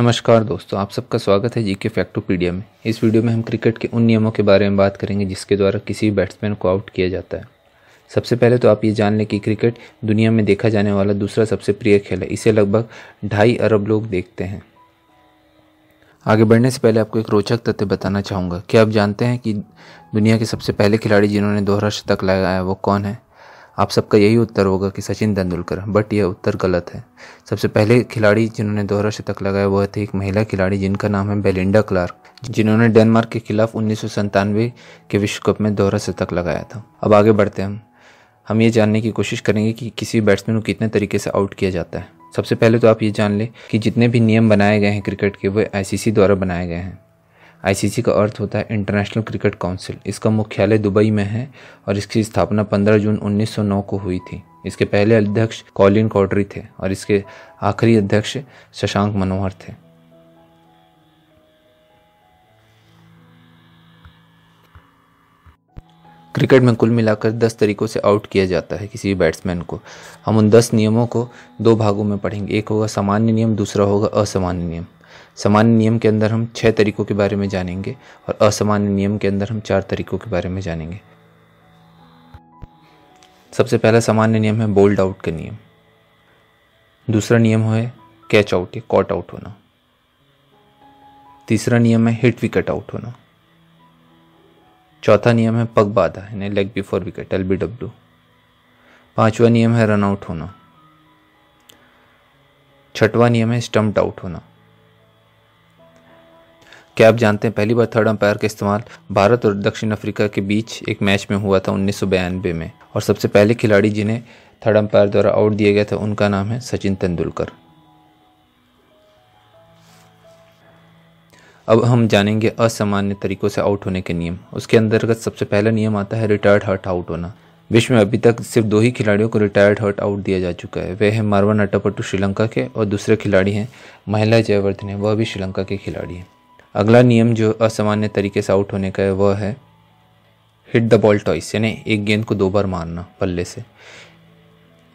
नमस्कार दोस्तों आप सबका स्वागत है जीके फैक्टोपीडिया में इस वीडियो में हम क्रिकेट के उन नियमों के बारे में बात करेंगे जिसके द्वारा किसी भी बैट्समैन को आउट किया जाता है सबसे पहले तो आप ये जान लें कि क्रिकेट दुनिया में देखा जाने वाला दूसरा सबसे प्रिय खेल है इसे लगभग ढाई अरब लोग देखते हैं आगे बढ़ने से पहले आपको एक रोचक तथ्य बताना चाहूँगा क्या आप जानते हैं कि दुनिया के सबसे पहले खिलाड़ी जिन्होंने दोहरा शतक लगाया वो कौन है आप सबका यही उत्तर होगा कि सचिन तेंदुलकर बट यह उत्तर गलत है सबसे पहले खिलाड़ी जिन्होंने दोहरा शतक लगाया वह थे एक महिला खिलाड़ी जिनका नाम है बेलिंडा क्लार्क जिन्होंने डेनमार्क के खिलाफ उन्नीस के विश्व कप में दोहरा शतक लगाया था अब आगे बढ़ते हैं हम हम ये जानने की कोशिश करेंगे कि किसी बैट्समैन को कितने तरीके से आउट किया जाता है सबसे पहले तो आप ये जान लें कि जितने भी नियम बनाए गए हैं क्रिकेट के वे आईसीसी द्वारा बनाए गए हैं आईसीसी का अर्थ होता है इंटरनेशनल क्रिकेट काउंसिल इसका मुख्यालय दुबई में है और इसकी स्थापना 15 जून 1909 को हुई थी इसके पहले अध्यक्ष कॉलिन कॉटरी थे और इसके आखिरी अध्यक्ष शशांक मनोहर थे क्रिकेट में कुल मिलाकर 10 तरीकों से आउट किया जाता है किसी भी बैट्समैन को हम उन 10 नियमों को दो भागों में पढ़ेंगे एक होगा सामान्य नियम दूसरा होगा असामान्य नियम सामान्य नियम के अंदर हम छः तरीकों के बारे में जानेंगे और असामान्य नियम के अंदर हम चार तरीकों के बारे में जानेंगे सबसे पहला सामान्य नियम है बोल्ड आउट का नियम दूसरा नियम है कैच आउट या कॉट आउट होना तीसरा नियम है हिट विकेट आउट होना चौथा नियम है पग बाधा यानी leg before wicket L B W पाँचवा नियम है रन आउट होना छठवा नियम है स्टम्प आउट होना क्या आप जानते हैं पहली बार थर्ड अंपायर का इस्तेमाल भारत और दक्षिण अफ्रीका के बीच एक मैच में हुआ था उन्नीस में और सबसे पहले खिलाड़ी जिन्हें थर्ड अंपायर द्वारा आउट दिया गया था उनका नाम है सचिन तेंदुलकर अब हम जानेंगे असामान्य तरीक़ों से आउट होने के नियम उसके अंतर्गत सबसे पहला नियम आता है रिटायर्ड हर्ट आउट होना विश्व में अभी तक सिर्फ दो ही खिलाड़ियों को रिटायर्ड हर्ट आउट दिया जा चुका है वे हैं मारवा नट्टापट्टू श्रीलंका के और दूसरे खिलाड़ी हैं महिला जयवर्धन है वह भी श्रीलंका के खिलाड़ी हैं अगला नियम जो असामान्य तरीके से आउट होने का है वह है हिट द बॉल टॉइस यानी एक गेंद को दो बार मारना बल्ले से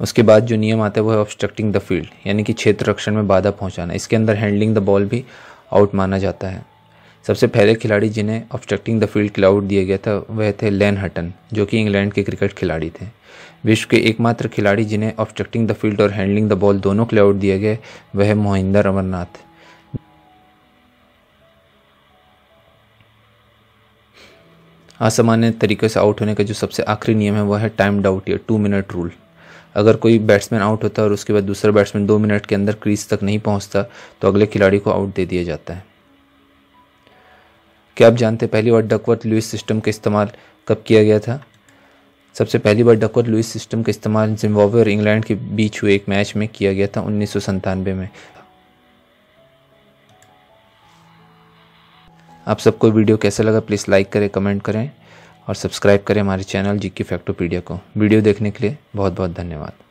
उसके बाद जो नियम आता है वो है ऑब्स्ट्रक्टिंग द फील्ड यानी कि क्षेत्र रक्षण में बाधा पहुंचाना इसके अंदर हैंडलिंग द बॉल भी आउट माना जाता है सबसे पहले खिलाड़ी जिन्हें ऑब्स्ट्रक्टिंग द फील्ड के लिए आउट दिया गया था वह थे लेन हटन जो कि इंग्लैंड के क्रिकेट खिलाड़ी थे विश्व के एकमात्र खिलाड़ी जिन्हें ऑब्स्ट्रक्टिंग द फील्ड और हैंडलिंग द बॉल दोनों के लिए आउट दिया गया वह मोहिंदर अमरनाथ असामान्य तरीके से आउट होने का जो सबसे आखिरी नियम है वह है टाइम डाउट या टू मिनट रूल अगर कोई बैट्समैन आउट होता है और उसके बाद दूसरा बैट्समैन दो मिनट के अंदर क्रीज तक नहीं पहुंचता तो अगले खिलाड़ी को आउट दे दिया जाता है क्या आप जानते हैं पहली बार डकवर्थ लुइस सिस्टम का इस्तेमाल कब किया गया था सबसे पहली बार डकवर्थ लुइस सिस्टम का इस्तेमाल जिम्बावे और इंग्लैंड के बीच हुए एक मैच में किया गया था उन्नीस में आप सबको वीडियो कैसा लगा प्लीज़ लाइक करें कमेंट करें और सब्सक्राइब करें हमारे चैनल जी की फैक्टोपीडिया को वीडियो देखने के लिए बहुत बहुत धन्यवाद